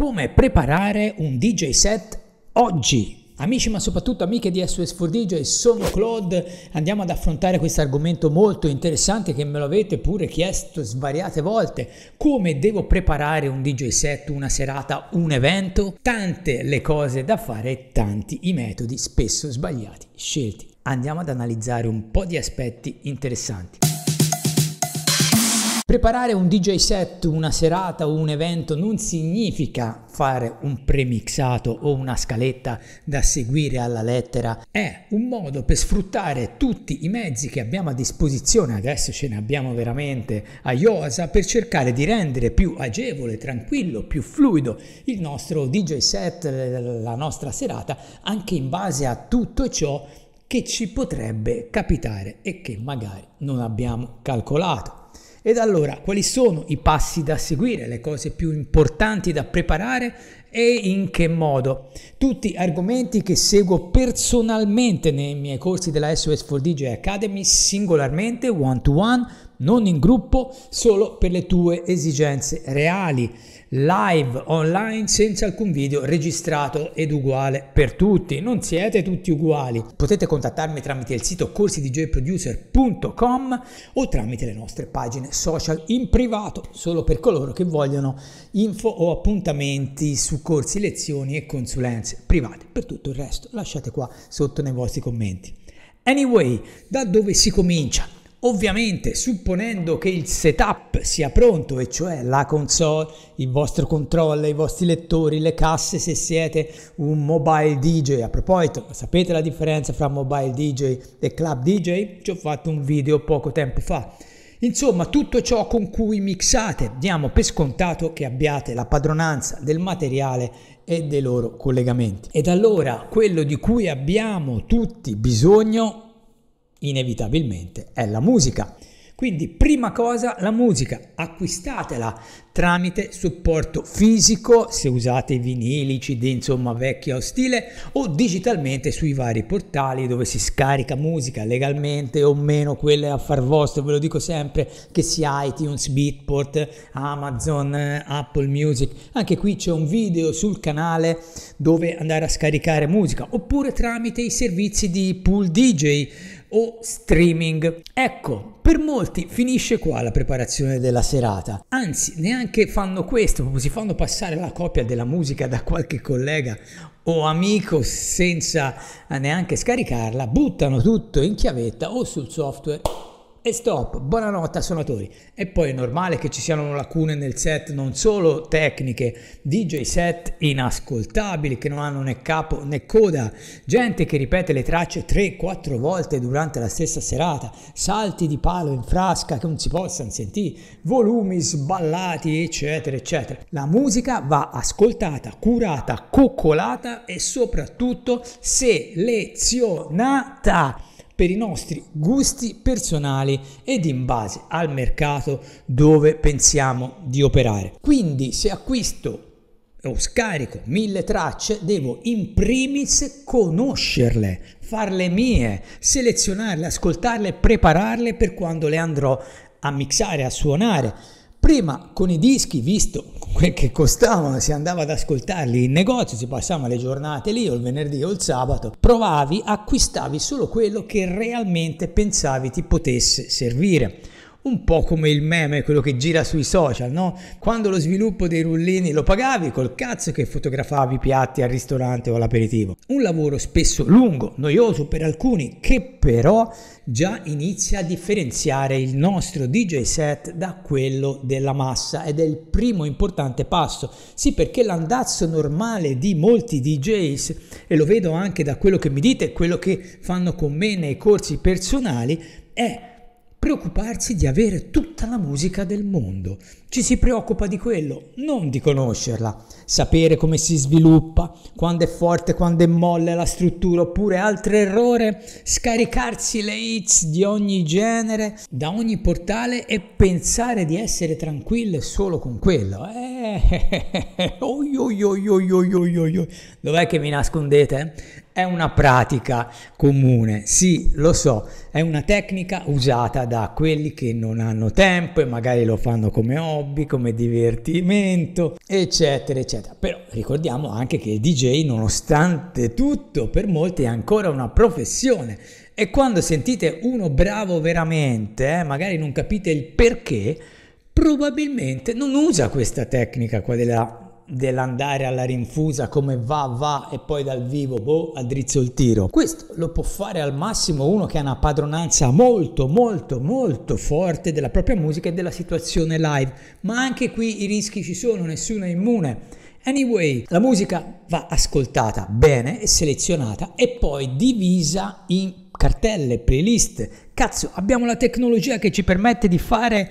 come preparare un DJ set oggi. Amici ma soprattutto amiche di SOS 4 DJ, sono Claude, andiamo ad affrontare questo argomento molto interessante che me lo avete pure chiesto svariate volte, come devo preparare un DJ set, una serata, un evento, tante le cose da fare, e tanti i metodi spesso sbagliati scelti. Andiamo ad analizzare un po' di aspetti interessanti. Preparare un DJ set, una serata o un evento non significa fare un premixato o una scaletta da seguire alla lettera, è un modo per sfruttare tutti i mezzi che abbiamo a disposizione, adesso ce ne abbiamo veramente a Iosa, per cercare di rendere più agevole, tranquillo, più fluido il nostro DJ set, la nostra serata, anche in base a tutto ciò che ci potrebbe capitare e che magari non abbiamo calcolato. Ed allora, quali sono i passi da seguire, le cose più importanti da preparare e in che modo? Tutti argomenti che seguo personalmente nei miei corsi della SOS 4DJ Academy, singolarmente, one to one, non in gruppo, solo per le tue esigenze reali live online senza alcun video registrato ed uguale per tutti. Non siete tutti uguali. Potete contattarmi tramite il sito corsidjproducer.com o tramite le nostre pagine social in privato, solo per coloro che vogliono info o appuntamenti su corsi, lezioni e consulenze private. Per tutto il resto lasciate qua sotto nei vostri commenti. Anyway, da dove si comincia? Ovviamente supponendo che il setup sia pronto, e cioè la console, il vostro controller, i vostri lettori, le casse se siete un mobile DJ. A proposito, sapete la differenza fra mobile DJ e club DJ? Ci ho fatto un video poco tempo fa. Insomma, tutto ciò con cui mixate, diamo per scontato che abbiate la padronanza del materiale e dei loro collegamenti. Ed allora quello di cui abbiamo tutti bisogno inevitabilmente è la musica. Quindi prima cosa la musica, acquistatela tramite supporto fisico, se usate i vinili, CD, insomma vecchio o stile, o digitalmente sui vari portali dove si scarica musica legalmente o meno quelle a far vostro, ve lo dico sempre, che sia iTunes, Beatport, Amazon, eh, Apple Music. Anche qui c'è un video sul canale dove andare a scaricare musica, oppure tramite i servizi di Pool DJ o streaming. Ecco, per molti finisce qua la preparazione della serata, anzi neanche fanno questo, proprio si fanno passare la copia della musica da qualche collega o amico senza neanche scaricarla, buttano tutto in chiavetta o sul software e stop, buonanotte a suonatori. E poi è normale che ci siano lacune nel set, non solo tecniche, DJ set inascoltabili che non hanno né capo né coda, gente che ripete le tracce 3-4 volte durante la stessa serata, salti di palo in frasca che non si possano sentire, volumi sballati, eccetera, eccetera. La musica va ascoltata, curata, coccolata e soprattutto selezionata per i nostri gusti personali ed in base al mercato dove pensiamo di operare. Quindi se acquisto o scarico mille tracce, devo in primis conoscerle, farle mie, selezionarle, ascoltarle, prepararle per quando le andrò a mixare, a suonare Prima con i dischi, visto quel che costavano, si andava ad ascoltarli in negozio, si passava le giornate lì o il venerdì o il sabato, provavi, acquistavi solo quello che realmente pensavi ti potesse servire un po' come il meme, quello che gira sui social, no? Quando lo sviluppo dei rullini lo pagavi col cazzo che fotografavi i piatti al ristorante o all'aperitivo. Un lavoro spesso lungo, noioso per alcuni, che però già inizia a differenziare il nostro DJ set da quello della massa ed è il primo importante passo. Sì, perché l'andazzo normale di molti DJs, e lo vedo anche da quello che mi dite e quello che fanno con me nei corsi personali, è preoccuparsi di avere tutta la musica del mondo. Ci si preoccupa di quello, non di conoscerla, sapere come si sviluppa, quando è forte, quando è molle la struttura, oppure altro errore, scaricarsi le hits di ogni genere, da ogni portale e pensare di essere tranquille solo con quello. Eh, oi, oi, oi, oi, oi, oi, oi. Dov'è che mi nascondete? Eh? È una pratica comune, sì, lo so, è una tecnica usata da quelli che non hanno tempo e magari lo fanno come hobby, come divertimento, eccetera, eccetera. Però ricordiamo anche che il DJ, nonostante tutto, per molti è ancora una professione. E quando sentite uno bravo veramente, eh, magari non capite il perché, probabilmente non usa questa tecnica qua della dell'andare alla rinfusa come va va e poi dal vivo boh addrizzo il tiro questo lo può fare al massimo uno che ha una padronanza molto molto molto forte della propria musica e della situazione live ma anche qui i rischi ci sono nessuno è immune Anyway, la musica va ascoltata bene e selezionata e poi divisa in cartelle, playlist. Cazzo, abbiamo la tecnologia che ci permette di fare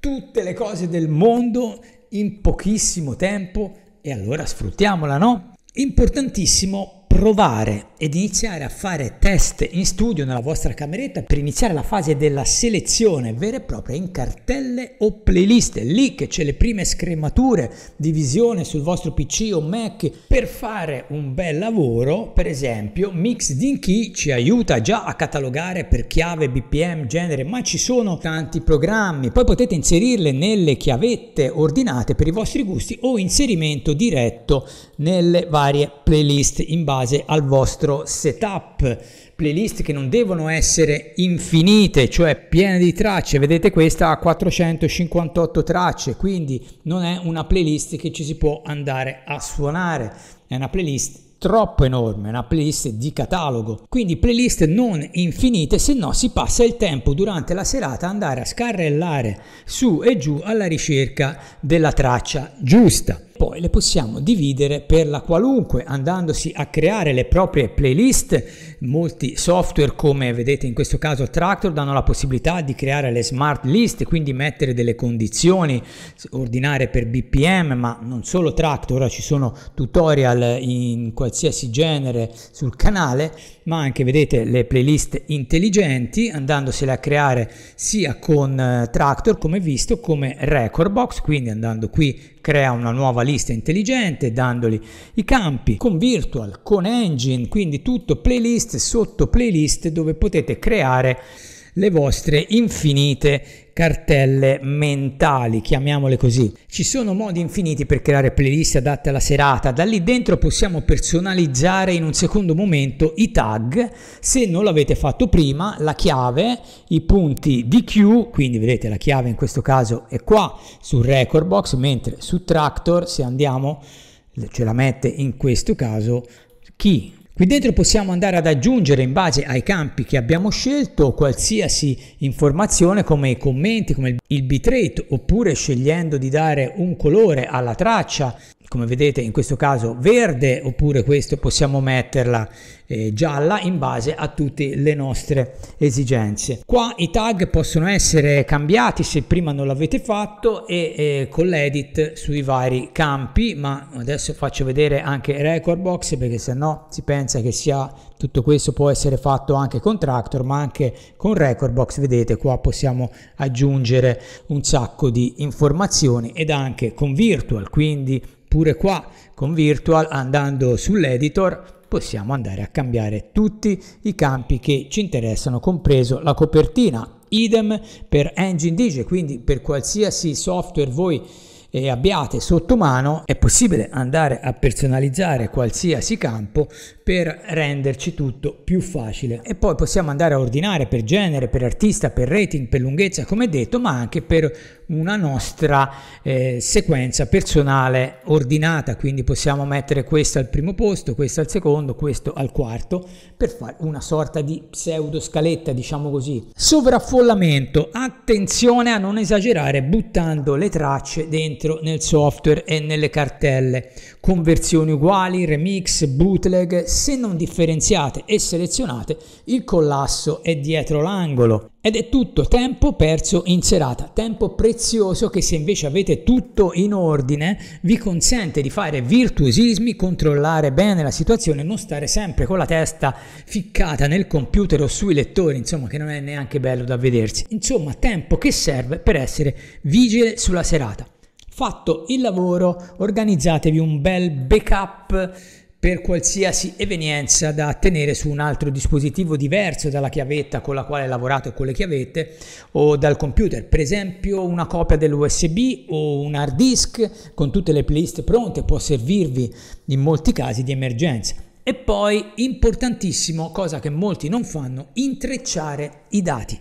tutte le cose del mondo in pochissimo tempo e allora sfruttiamola, no? Importantissimo provare ed iniziare a fare test in studio nella vostra cameretta per iniziare la fase della selezione vera e propria in cartelle o playlist, è lì che c'è le prime scremature di visione sul vostro PC o Mac per fare un bel lavoro, per esempio Mixed in Key ci aiuta già a catalogare per chiave, BPM, genere, ma ci sono tanti programmi, poi potete inserirle nelle chiavette ordinate per i vostri gusti o inserimento diretto nelle varie playlist in base base al vostro setup. Playlist che non devono essere infinite, cioè piene di tracce. Vedete questa ha 458 tracce, quindi non è una playlist che ci si può andare a suonare, è una playlist troppo enorme, una playlist di catalogo. Quindi playlist non infinite, se no si passa il tempo durante la serata andare a scarrellare su e giù alla ricerca della traccia giusta poi le possiamo dividere per la qualunque andandosi a creare le proprie playlist. Molti software come vedete in questo caso Tractor danno la possibilità di creare le smart list, quindi mettere delle condizioni, ordinare per BPM, ma non solo Tractor, ci sono tutorial in qualsiasi genere sul canale ma anche vedete le playlist intelligenti andandosele a creare sia con eh, Tractor come visto come record box quindi andando qui crea una nuova lista intelligente dandogli i campi con virtual con engine quindi tutto playlist sotto playlist dove potete creare le vostre infinite cartelle mentali, chiamiamole così. Ci sono modi infiniti per creare playlist adatte alla serata, da lì dentro possiamo personalizzare in un secondo momento i tag, se non l'avete fatto prima, la chiave, i punti di DQ, quindi vedete la chiave in questo caso è qua su record box, mentre su tractor se andiamo ce la mette in questo caso chi Qui dentro possiamo andare ad aggiungere in base ai campi che abbiamo scelto qualsiasi informazione come i commenti, come il bitrate oppure scegliendo di dare un colore alla traccia come vedete in questo caso verde oppure questo possiamo metterla eh, gialla in base a tutte le nostre esigenze qua i tag possono essere cambiati se prima non l'avete fatto e eh, con l'edit sui vari campi ma adesso faccio vedere anche record box perché se no si pensa che sia tutto questo può essere fatto anche con tractor ma anche con record box vedete qua possiamo aggiungere un sacco di informazioni ed anche con virtual quindi Pure qua con Virtual andando sull'editor possiamo andare a cambiare tutti i campi che ci interessano, compreso la copertina. Idem per Engine DJ, quindi per qualsiasi software voi eh, abbiate sotto mano è possibile andare a personalizzare qualsiasi campo per renderci tutto più facile e poi possiamo andare a ordinare per genere, per artista, per rating, per lunghezza come detto ma anche per una nostra eh, sequenza personale ordinata, quindi possiamo mettere questo al primo posto, questo al secondo, questo al quarto, per fare una sorta di pseudo scaletta, diciamo così. Sovraffollamento, attenzione a non esagerare buttando le tracce dentro nel software e nelle cartelle conversioni uguali, remix, bootleg, se non differenziate e selezionate il collasso è dietro l'angolo ed è tutto tempo perso in serata, tempo prezioso che se invece avete tutto in ordine vi consente di fare virtuosismi, controllare bene la situazione, non stare sempre con la testa ficcata nel computer o sui lettori, insomma che non è neanche bello da vedersi. Insomma, tempo che serve per essere vigile sulla serata. Fatto il lavoro, organizzatevi un bel backup per qualsiasi evenienza da tenere su un altro dispositivo diverso dalla chiavetta con la quale lavorate o con le chiavette o dal computer, per esempio una copia dell'USB o un hard disk con tutte le playlist pronte può servirvi in molti casi di emergenza. E poi importantissimo, cosa che molti non fanno, intrecciare i dati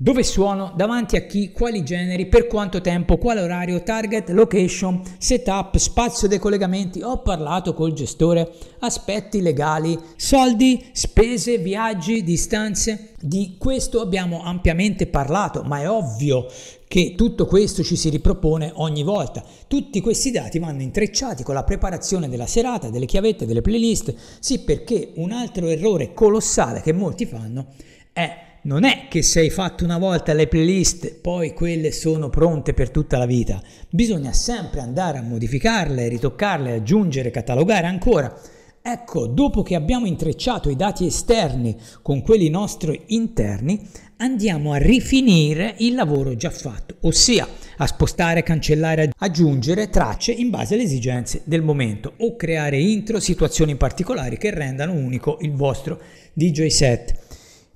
dove suono, davanti a chi, quali generi, per quanto tempo, quale orario, target, location, setup, spazio dei collegamenti, ho parlato col gestore, aspetti legali, soldi, spese, viaggi, distanze. Di questo abbiamo ampiamente parlato, ma è ovvio che tutto questo ci si ripropone ogni volta. Tutti questi dati vanno intrecciati con la preparazione della serata, delle chiavette, delle playlist. Sì, perché un altro errore colossale che molti fanno è non è che se hai fatto una volta le playlist, poi quelle sono pronte per tutta la vita. Bisogna sempre andare a modificarle, ritoccarle, aggiungere, catalogare ancora. Ecco, dopo che abbiamo intrecciato i dati esterni con quelli nostri interni, andiamo a rifinire il lavoro già fatto, ossia a spostare, cancellare, aggiungere tracce in base alle esigenze del momento o creare intro, situazioni particolari che rendano unico il vostro DJ set.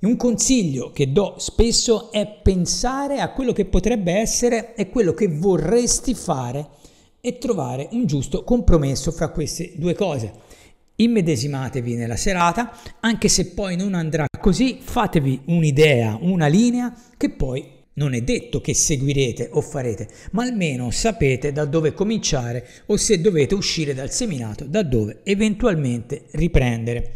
Un consiglio che do spesso è pensare a quello che potrebbe essere e quello che vorresti fare e trovare un giusto compromesso fra queste due cose. Immedesimatevi nella serata, anche se poi non andrà così, fatevi un'idea, una linea che poi non è detto che seguirete o farete, ma almeno sapete da dove cominciare o se dovete uscire dal seminato, da dove eventualmente riprendere.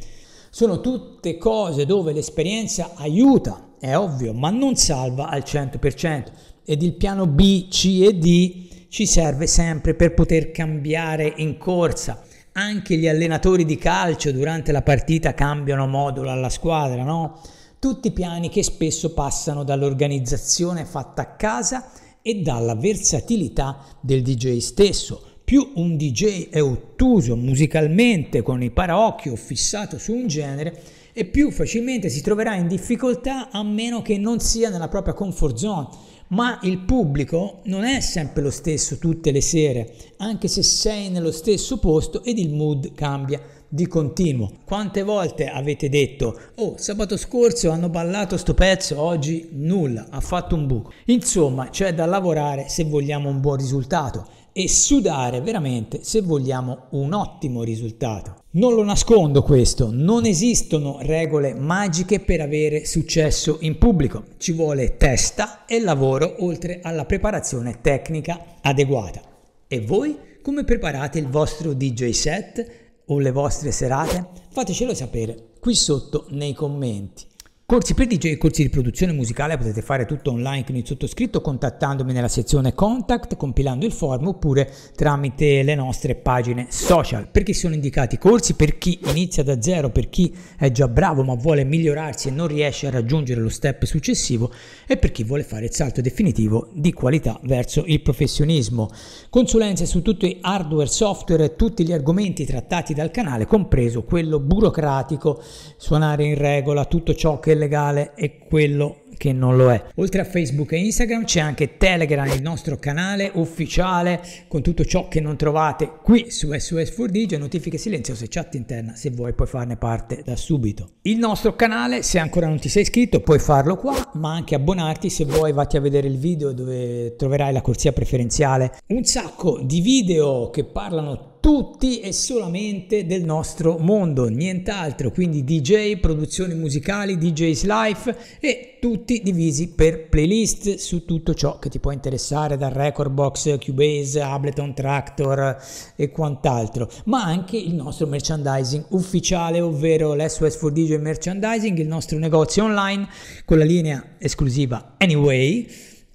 Sono tutte cose dove l'esperienza aiuta, è ovvio, ma non salva al 100%. Ed il piano B, C e D ci serve sempre per poter cambiare in corsa. Anche gli allenatori di calcio durante la partita cambiano modulo alla squadra, no? Tutti piani che spesso passano dall'organizzazione fatta a casa e dalla versatilità del DJ stesso più un DJ è ottuso musicalmente con il paraocchio fissato su un genere e più facilmente si troverà in difficoltà a meno che non sia nella propria comfort zone. Ma il pubblico non è sempre lo stesso tutte le sere, anche se sei nello stesso posto ed il mood cambia di continuo. Quante volte avete detto, oh sabato scorso hanno ballato sto pezzo, oggi nulla, ha fatto un buco. Insomma c'è da lavorare se vogliamo un buon risultato e sudare veramente se vogliamo un ottimo risultato. Non lo nascondo questo, non esistono regole magiche per avere successo in pubblico, ci vuole testa e lavoro oltre alla preparazione tecnica adeguata. E voi come preparate il vostro DJ set o le vostre serate? Fatecelo sapere qui sotto nei commenti. Corsi per DJ e corsi di produzione musicale potete fare tutto online con il sottoscritto contattandomi nella sezione contact, compilando il form oppure tramite le nostre pagine social. Perché sono indicati corsi? Per chi inizia da zero, per chi è già bravo ma vuole migliorarsi e non riesce a raggiungere lo step successivo e per chi vuole fare il salto definitivo di qualità verso il professionismo. Consulenze su tutto i hardware, software e tutti gli argomenti trattati dal canale, compreso quello burocratico, suonare in regola, tutto ciò che legale e quello che non lo è. Oltre a Facebook e Instagram c'è anche Telegram, il nostro canale ufficiale con tutto ciò che non trovate qui su SOS 4Digio, notifiche silenziose, chat interna se vuoi puoi farne parte da subito. Il nostro canale, se ancora non ti sei iscritto, puoi farlo qua, ma anche abbonarti se vuoi vatti a vedere il video dove troverai la corsia preferenziale, un sacco di video che parlano tutti e solamente del nostro mondo, nient'altro, quindi DJ, produzioni musicali, DJ's Life e tutti divisi per playlist su tutto ciò che ti può interessare dal record box, Cubase, Ableton, Tractor e quant'altro, ma anche il nostro merchandising ufficiale, ovvero l'SOS for DJ Merchandising, il nostro negozio online con la linea esclusiva Anyway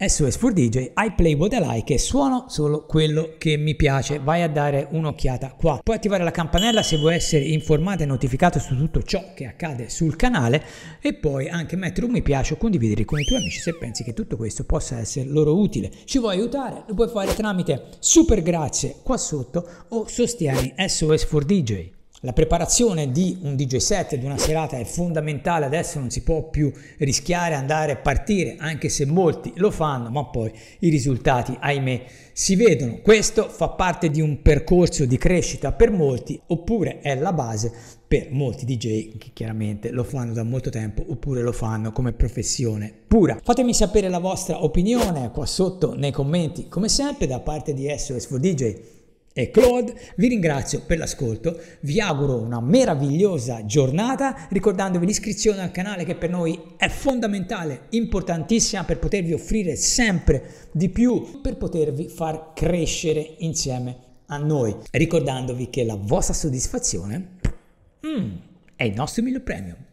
SOS4DJ, I play what I like e suono solo quello che mi piace. Vai a dare un'occhiata qua. Puoi attivare la campanella se vuoi essere informato e notificato su tutto ciò che accade sul canale e puoi anche mettere un mi piace o condividere con i tuoi amici se pensi che tutto questo possa essere loro utile. Ci vuoi aiutare? Lo puoi fare tramite super grazie qua sotto o sostieni SOS4DJ. La preparazione di un DJ set, di una serata è fondamentale, adesso non si può più rischiare andare a partire, anche se molti lo fanno, ma poi i risultati, ahimè, si vedono. Questo fa parte di un percorso di crescita per molti, oppure è la base per molti DJ che chiaramente lo fanno da molto tempo oppure lo fanno come professione pura. Fatemi sapere la vostra opinione qua sotto nei commenti, come sempre da parte di SOS4DJ e Claude. Vi ringrazio per l'ascolto, vi auguro una meravigliosa giornata ricordandovi l'iscrizione al canale che per noi è fondamentale, importantissima per potervi offrire sempre di più, per potervi far crescere insieme a noi, ricordandovi che la vostra soddisfazione mm, è il nostro miglior premio.